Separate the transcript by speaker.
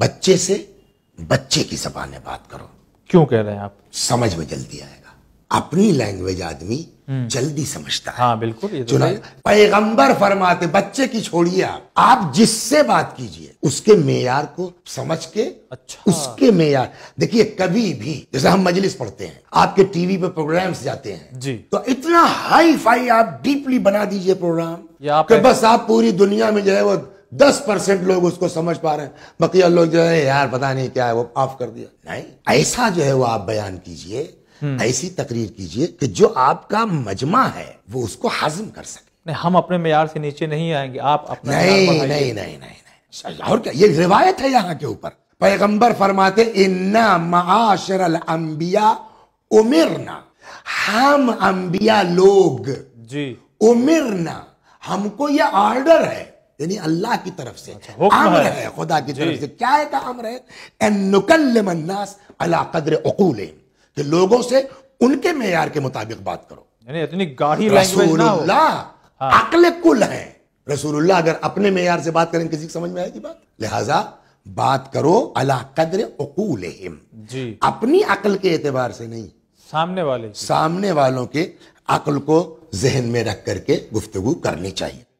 Speaker 1: बच्चे से बच्चे की जबान में बात करो क्यों कह रहे हैं आप समझ में जल्दी आएगा अपनी लैंग्वेज आदमी हम्म। जल्दी समझता है हाँ बिल्कुल तो पैगंबर फरमाते बच्चे की छोड़िए आप आप जिससे बात कीजिए उसके मेयार को समझ के अच्छा उसके मेयार देखिए कभी भी जैसे हम मजलिस पढ़ते हैं आपके टीवी पे प्रोग्राम्स जाते हैं जी तो इतना हाई फाई आप डीपली बना दीजिए प्रोग्राम कि बस आप पूरी दुनिया में जो है वो दस परसेंट लोग उसको समझ पा रहे हैं बकिया लोग जो है यार पता नहीं क्या है वो ऑफ कर दिया नहीं ऐसा जो है वो आप बयान कीजिए हम्म। ऐसी तकरीर कीजिए कि जो आपका मजमा है वो उसको हाजिम कर सके नहीं हम अपने मैार से नीचे नहीं आएंगे आप अपने नहीं नहीं, नहीं नहीं नहीं नहीं और क्या ये रिवायत है यहाँ के ऊपर पैगंबर फरमाते इन्ना माशर अम्बिया उमिरना हम अंबिया लोग जी उमिरना हमको यह ऑर्डर है यानी अल्लाह की तरफ से अम्र अच्छा, है खुदा की तरफ से क्या का अम्र है नुकल्लमन्नास अला कद्र अकूल कि लोगों से उनके معیار के मुताबिक बात करो यानी इतनी गाढ़ी रसूलुल्लाह हाँ। अकल कुल है रसूलुल्लाह अगर अपने معیار से बात करें किसी को समझ में आएगी बात लिहाजा बात करो अला कद्र जी अपनी अकल के एतबार से नहीं सामने वाले सामने वालों के अकल को जहन में रख करके गुफ्तगु करनी चाहिए